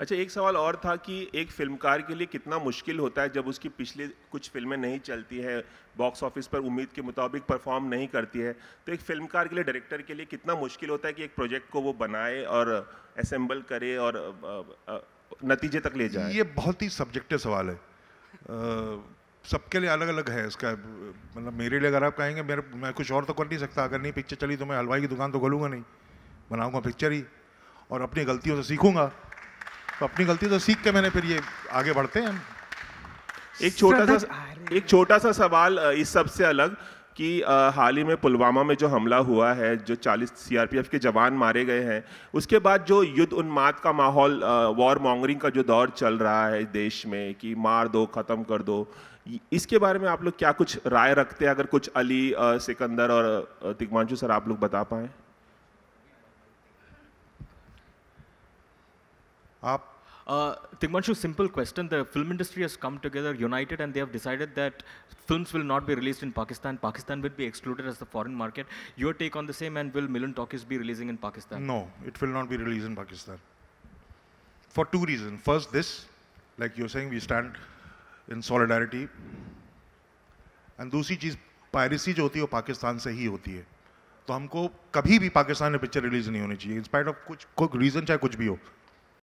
अच्छा एक सवाल और था कि एक फिल्मकार के लिए कितना मुश्किल होता है जब उसकी पिछली कुछ फिल्में नहीं चलती है बॉक्स ऑफिस पर उम्मीद के मुताबिक परफॉर्म नहीं करती है तो एक फिल्मकार के लिए डायरेक्टर के लिए कितना मुश्किल होता है कि एक प्रोजेक्ट को वो बनाए और असेंबल करे और नतीजे तक ले जाए ये बहुत ही सब्जेक्टिव सवाल है सबके लिए अलग अलग है इसका मतलब मेरे लिए अगर आप कहेंगे मेरे मैं कुछ और तो कर नहीं सकता अगर नहीं पिक्चर चली तो मैं हलवाई की दुकान तो खोलूँगा नहीं बनाऊँगा पिक्चर ही और अपनी गलतियों से सीखूँगा तो अपनी गलती तो सीख के मैंने फिर ये आगे बढ़ते हैं एक छोटा सा एक छोटा सा सवाल इस सब से अलग कि हाल ही में पुलवामा में जो हमला हुआ है जो 40 सीआरपीएफ के जवान मारे गए हैं उसके बाद जो युद्ध उन्माद का माहौल वॉर मॉन्गरिंग का जो दौर चल रहा है देश में कि मार दो ख़त्म कर दो इसके बारे में आप लोग क्या कुछ राय रखते हैं अगर कुछ अली सिकंदर और तिगमांशु सर आप लोग बता पाएँ आप uh, Tigmanshu, simple question. The film industry has come together, united, and they have decided that films will not be released in Pakistan. Pakistan will be excluded as the foreign market. Your take on the same, and will Milan Talkies be releasing in Pakistan? No, it will not be released in Pakistan. For two reasons. First, this, like you're saying, we stand in solidarity. And दूसरी चीज़ piracy जो होती है वो पाकिस्तान से ही होती है तो हमको कभी भी पाकिस्तान में पिक्चर रिलीज नहीं होनी चाहिए of ऑफ कुछ कोई